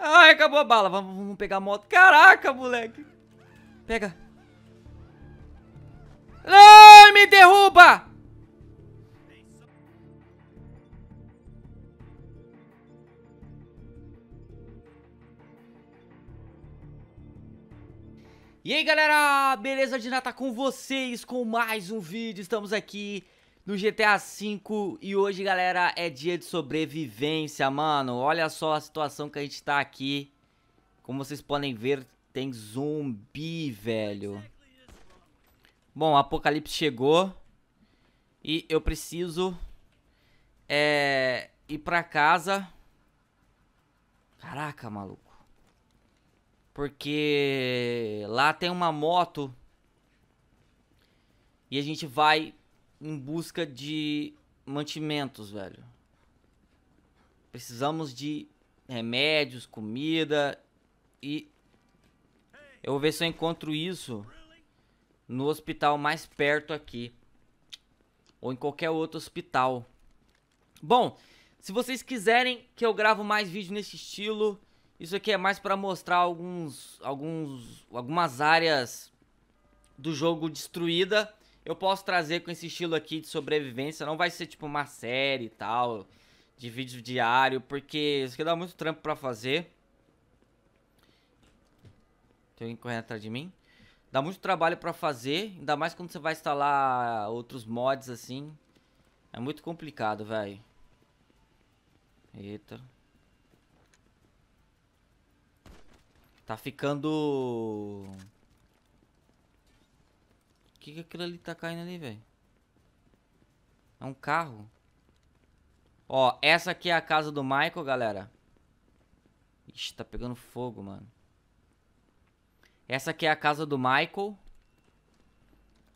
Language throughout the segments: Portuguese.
Ai, acabou a bala. Vamos, vamos pegar a moto. Caraca, moleque. Pega. Não, me derruba! E aí galera, beleza de nata com vocês com mais um vídeo, estamos aqui no GTA V e hoje, galera, é dia de sobrevivência, mano. Olha só a situação que a gente tá aqui. Como vocês podem ver, tem zumbi, velho. Bom, o apocalipse chegou. E eu preciso é, ir pra casa. Caraca, maluco. Porque lá tem uma moto. E a gente vai em busca de mantimentos, velho. Precisamos de remédios, comida e eu vou ver se eu encontro isso no hospital mais perto aqui ou em qualquer outro hospital. Bom, se vocês quiserem que eu gravo mais vídeo nesse estilo, isso aqui é mais para mostrar alguns alguns algumas áreas do jogo destruída eu posso trazer com esse estilo aqui de sobrevivência. Não vai ser tipo uma série e tal, de vídeo diário, porque isso aqui dá muito trampo pra fazer. Tem alguém correndo atrás de mim? Dá muito trabalho pra fazer, ainda mais quando você vai instalar outros mods assim. É muito complicado, velho. Eita. Tá ficando que que aquilo ali tá caindo ali, velho? É um carro? Ó, essa aqui é a casa do Michael, galera. Ixi, tá pegando fogo, mano. Essa aqui é a casa do Michael.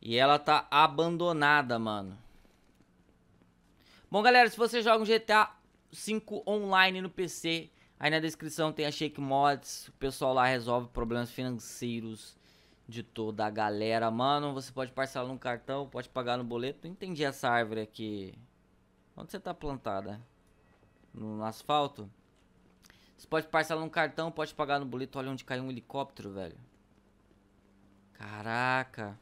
E ela tá abandonada, mano. Bom, galera, se você joga um GTA V online no PC, aí na descrição tem a Shake Mods. O pessoal lá resolve problemas financeiros de toda a galera. Mano, você pode parcelar num cartão, pode pagar no boleto. Não entendi essa árvore aqui. Onde você tá plantada? No asfalto? Você pode parcelar num cartão, pode pagar no boleto. Olha onde caiu um helicóptero, velho. Caraca.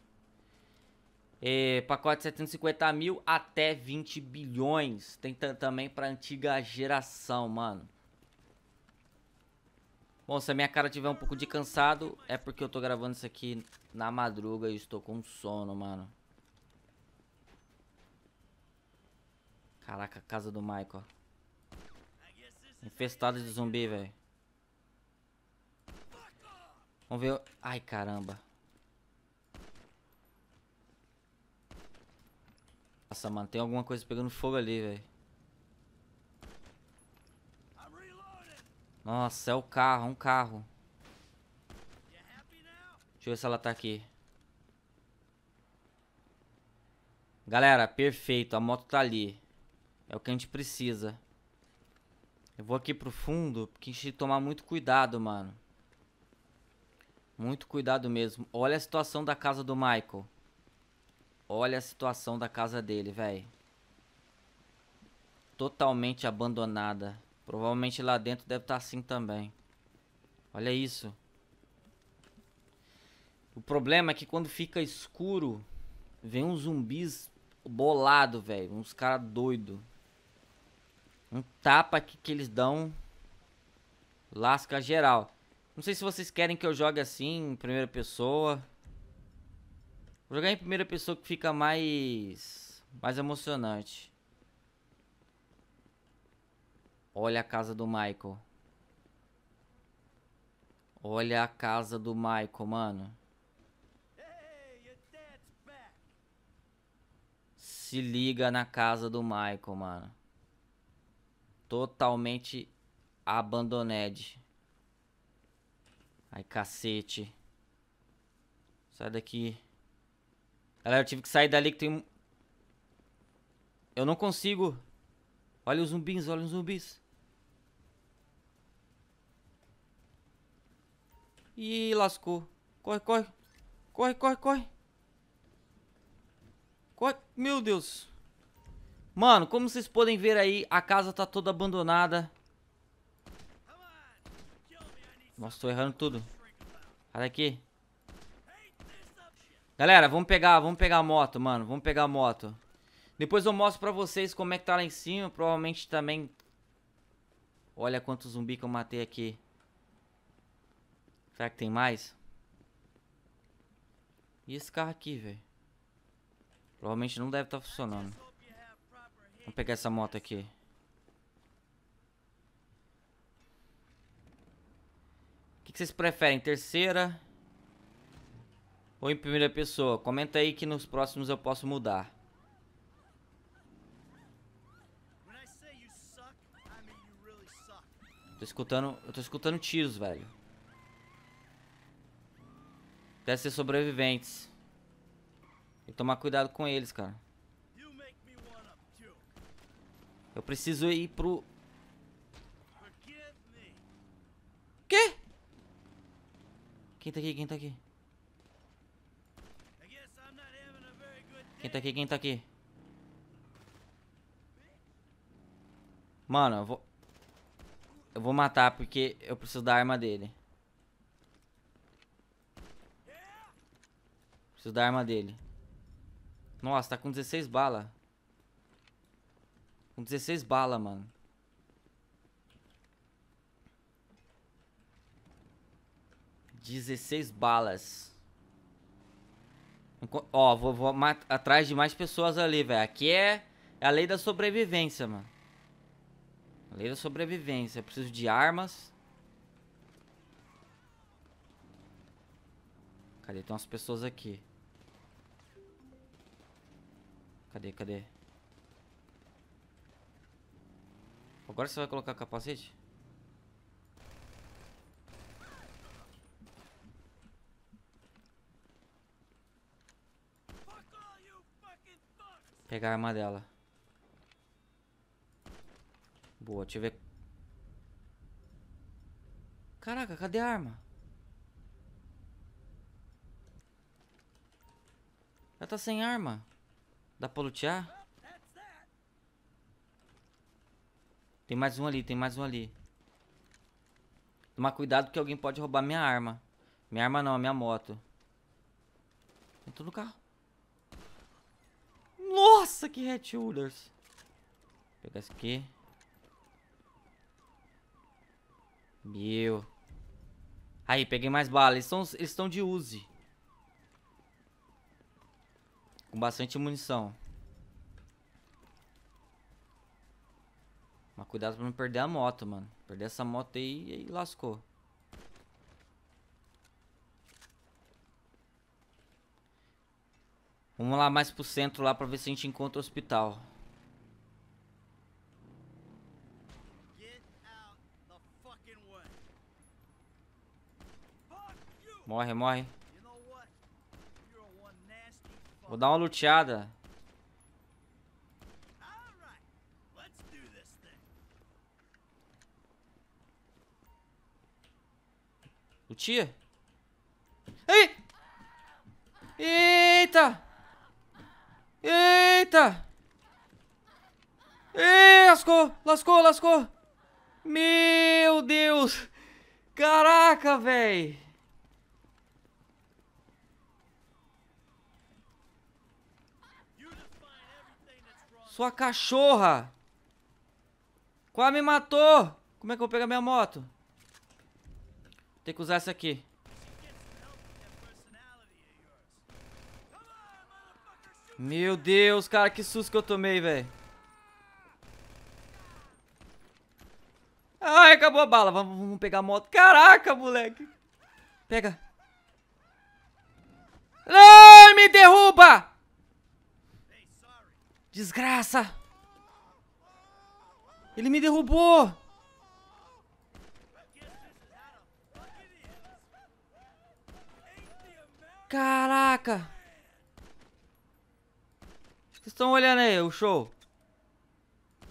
É, pacote 750 mil até 20 bilhões. Tem também pra antiga geração, mano. Bom, se a minha cara tiver um pouco de cansado, é porque eu tô gravando isso aqui na madruga e estou com sono, mano. Caraca, casa do Michael. Infestada de zumbi, velho. Vamos ver... Ai, caramba. Nossa, mano, tem alguma coisa pegando fogo ali, velho. Nossa, é o carro, um carro. Deixa eu ver se ela tá aqui. Galera, perfeito. A moto tá ali. É o que a gente precisa. Eu vou aqui pro fundo, porque a gente tem que tomar muito cuidado, mano. Muito cuidado mesmo. Olha a situação da casa do Michael. Olha a situação da casa dele, velho. Totalmente abandonada. Provavelmente lá dentro deve estar tá assim também. Olha isso. O problema é que quando fica escuro, vem uns zumbis bolado, velho. Uns caras doido. Um tapa aqui que eles dão. Lasca geral. Não sei se vocês querem que eu jogue assim, em primeira pessoa. Vou jogar em primeira pessoa que fica mais... Mais emocionante. Olha a casa do Michael. Olha a casa do Michael, mano. Se liga na casa do Michael, mano. Totalmente abandoned. Ai, cacete. Sai daqui. Galera, eu tive que sair dali que tem um... Eu não consigo. Olha os zumbis, olha os zumbis. Ih, lascou. Corre, corre. Corre, corre, corre. Corre. Meu Deus. Mano, como vocês podem ver aí, a casa tá toda abandonada. Nossa, tô errando tudo. Olha aqui. Galera, vamos pegar, vamos pegar a moto, mano. Vamos pegar a moto. Depois eu mostro pra vocês como é que tá lá em cima. Provavelmente também... Olha quanto zumbi que eu matei aqui. Será que tem mais? E esse carro aqui, velho? Provavelmente não deve estar tá funcionando. Vamos pegar essa moto aqui. O que, vocês preferem? Terceira ou em primeira pessoa? Comenta aí que nos próximos eu posso mudar. Tô escutando, eu tô escutando tiros, velho. Deve ser sobreviventes. E tomar cuidado com eles, cara. Eu preciso ir pro... Quê? Quem tá aqui? Quem tá aqui? Quem tá aqui? Quem tá aqui? Mano, eu vou... Eu vou matar porque eu preciso da arma dele. Preciso da arma dele. Nossa, tá com 16 balas. Com 16 balas, mano. Dezesseis balas. Ó, vou, vou atrás de mais pessoas ali, velho. Aqui é, é a lei da sobrevivência, mano. A lei da sobrevivência. Eu preciso de armas. Cadê? Tem umas pessoas aqui. Cadê, cadê? Agora você vai colocar capacete? Pegar a arma dela. Boa, deixa eu ver. Caraca, cadê a arma? Ela tá sem arma. Dá pra lutear? Tem mais um ali, tem mais um ali. Tomar cuidado que alguém pode roubar minha arma. Minha arma não, a minha moto. Entrou no carro. Nossa, que head shoulders. Vou pegar isso aqui. Meu. Aí, peguei mais balas. Eles estão de use. Com bastante munição. Mas cuidado pra não perder a moto, mano. Perder essa moto aí, e lascou. Vamos lá mais pro centro lá pra ver se a gente encontra o hospital. Morre, morre. Vou dar uma luteada. Lutia? Ei! Eita! Eita! Ei, lascou! Lascou, lascou! Meu Deus! Caraca, velho! Sua cachorra! Quase me matou! Como é que eu vou pegar minha moto? Tem que usar essa aqui. Meu Deus, cara, que susto que eu tomei, velho. Ai, acabou a bala. Vamos, vamos pegar a moto. Caraca, moleque. Pega. Não, me derruba! Desgraça! Ele me derrubou! Caraca! Vocês estão olhando aí o show.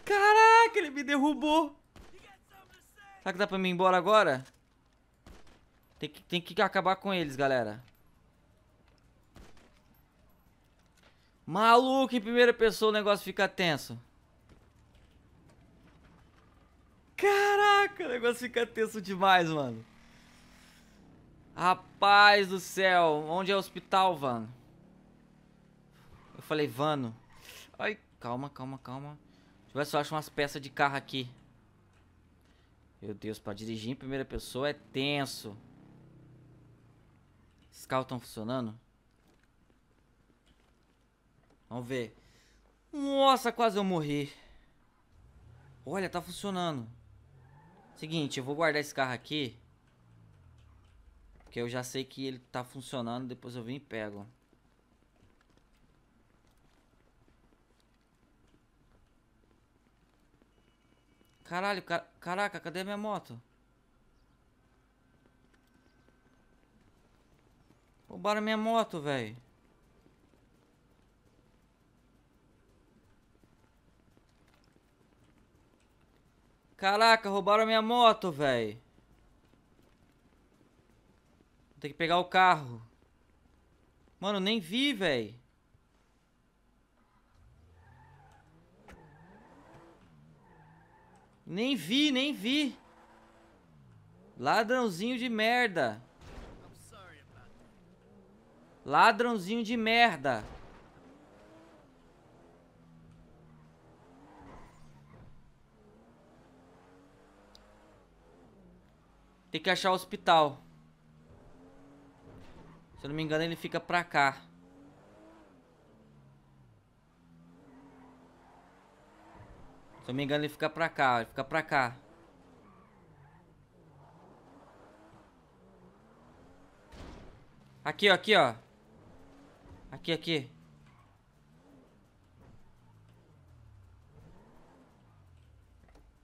Caraca, ele me derrubou! Será que dá pra mim ir embora agora? Tem que, tem que acabar com eles, galera. Maluco, em primeira pessoa o negócio fica tenso. Caraca, o negócio fica tenso demais, mano. Rapaz do céu, onde é o hospital, Vano? Eu falei, Vano. Ai, calma, calma, calma. Deixa eu ver se eu acho umas peças de carro aqui. Meu Deus, pra dirigir em primeira pessoa é tenso. Esses carros estão funcionando? Vamos ver. Nossa, quase eu morri. Olha, tá funcionando. Seguinte, eu vou guardar esse carro aqui. Porque eu já sei que ele tá funcionando. Depois eu vim e pego. Caralho, car caraca, cadê a minha moto? Roubaram minha moto, velho. Caraca, roubaram a minha moto, velho. Vou ter que pegar o carro. Mano, nem vi, velho. Nem vi, nem vi. Ladrãozinho de merda. Ladrãozinho de merda. Tem que achar o hospital. Se eu não me engano, ele fica pra cá. Se eu não me engano, ele fica pra cá. Ele fica pra cá. Aqui, ó. Aqui, ó. Aqui, aqui.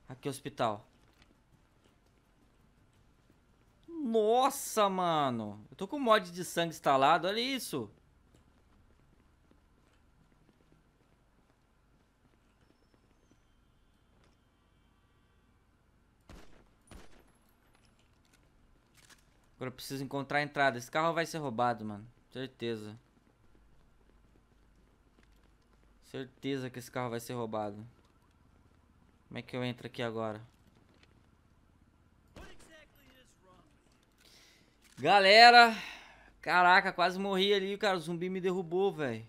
Aqui, hospital. Nossa, mano. Eu tô com mod de sangue instalado, olha isso. Agora eu preciso encontrar a entrada. Esse carro vai ser roubado, mano. Certeza. Certeza que esse carro vai ser roubado. Como é que eu entro aqui agora? Galera, caraca, quase morri ali, cara. O zumbi me derrubou, velho.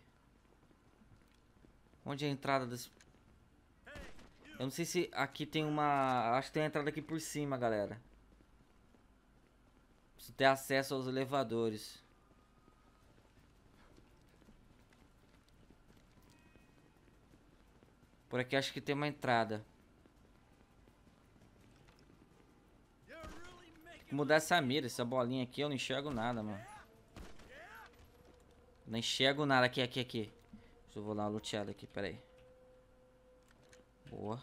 Onde é a entrada desse... Eu não sei se aqui tem uma... Acho que tem a entrada aqui por cima, galera. Preciso ter acesso aos elevadores. Por aqui acho que tem uma entrada. mudar essa mira, essa bolinha aqui, eu não enxergo nada, mano. Não enxergo nada. Aqui, aqui, aqui. Deixa eu vou dar uma luteada aqui, peraí. Boa.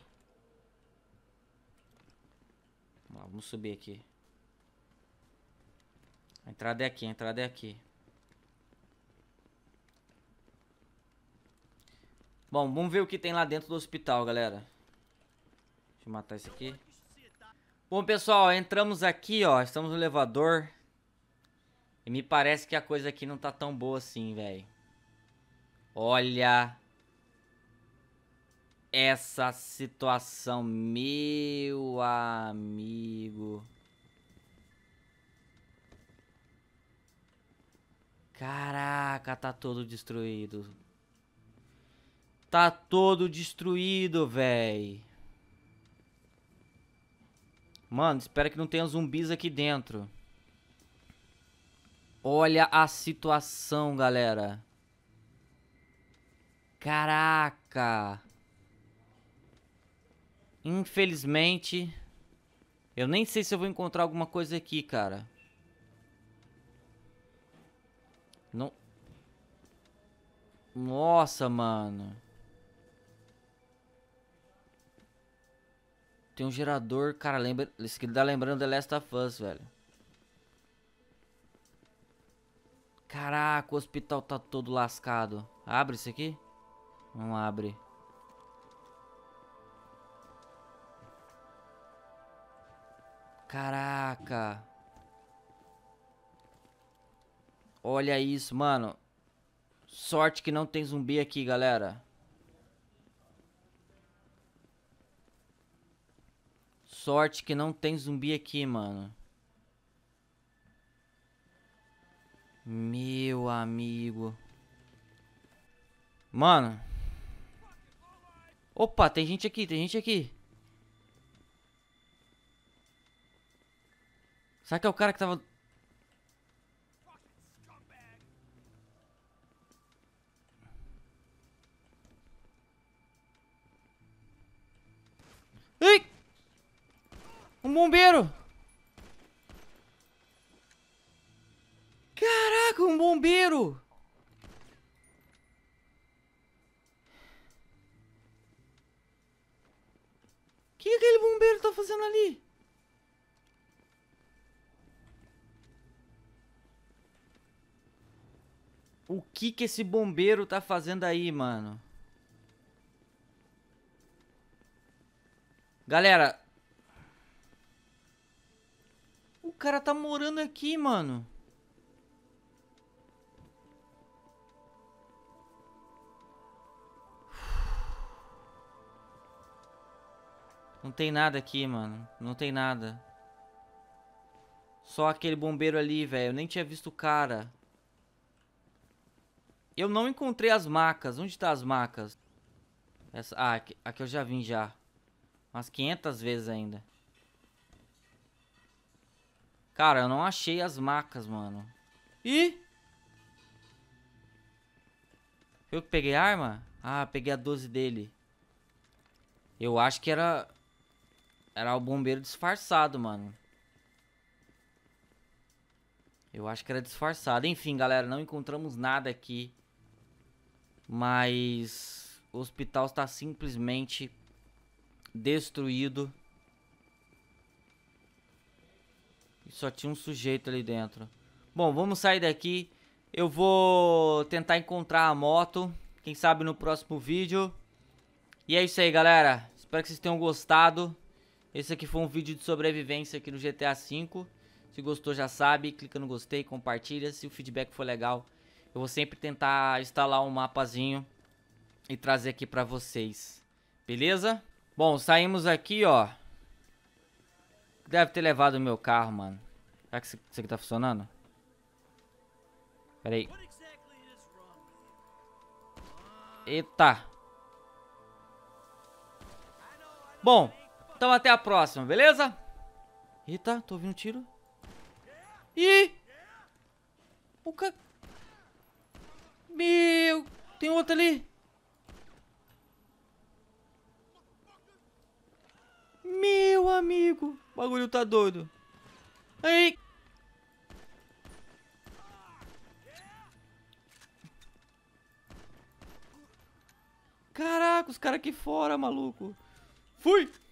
Vamos lá, vamos subir aqui. A entrada é aqui, a entrada é aqui. Bom, vamos ver o que tem lá dentro do hospital, galera. Deixa eu matar isso aqui. Bom, pessoal, entramos aqui, ó. Estamos no elevador. E me parece que a coisa aqui não tá tão boa assim, velho. Olha essa situação, meu amigo. Caraca, tá todo destruído. Tá todo destruído, velho. Mano, espera que não tenha zumbis aqui dentro. Olha a situação, galera. Caraca. Infelizmente, eu nem sei se eu vou encontrar alguma coisa aqui, cara. Não. Nossa, mano. Tem um gerador, cara, lembra, isso que dá tá lembrando The Last of Us, velho. Caraca, o hospital tá todo lascado. Abre isso aqui? Não abre. Caraca. Olha isso, mano. Sorte que não tem zumbi aqui, galera. Sorte que não tem zumbi aqui, mano. Meu amigo. Mano. Opa, tem gente aqui, tem gente aqui. Será que é o cara que tava um bombeiro! Caraca, um bombeiro! O que aquele bombeiro tá fazendo ali? O que que esse bombeiro tá fazendo aí, mano? Galera, cara tá morando aqui, mano? Não tem nada aqui, mano. Não tem nada. Só aquele bombeiro ali, velho. Eu nem tinha visto o cara. Eu não encontrei as macas. Onde tá as macas? Essa... Ah, aqui, aqui eu já vim já. Umas 500 vezes ainda. Cara, eu não achei as macas, mano. Ih! Eu que peguei a arma? Ah, peguei a 12 dele. Eu acho que era... Era o bombeiro disfarçado, mano. Eu acho que era disfarçado. Enfim, galera, não encontramos nada aqui. Mas... O hospital está simplesmente destruído. Só tinha um sujeito ali dentro. Bom, vamos sair daqui. Eu vou tentar encontrar a moto. Quem sabe no próximo vídeo. E é isso aí, galera. Espero que vocês tenham gostado. Esse aqui foi um vídeo de sobrevivência aqui no GTA V. Se gostou, já sabe. Clica no gostei, compartilha. Se o feedback for legal, eu vou sempre tentar instalar um mapazinho e trazer aqui pra vocês. Beleza? Bom, saímos aqui, ó. Deve ter levado o meu carro, mano. Será que isso aqui tá funcionando? Pera aí. Eita. Bom, então até a próxima, beleza? Eita, tô ouvindo tiro. Ih! O ca... Meu... Tem outro ali. Meu amigo. O bagulho tá doido. Ei! Caraca, os caras aqui fora, maluco. Fui!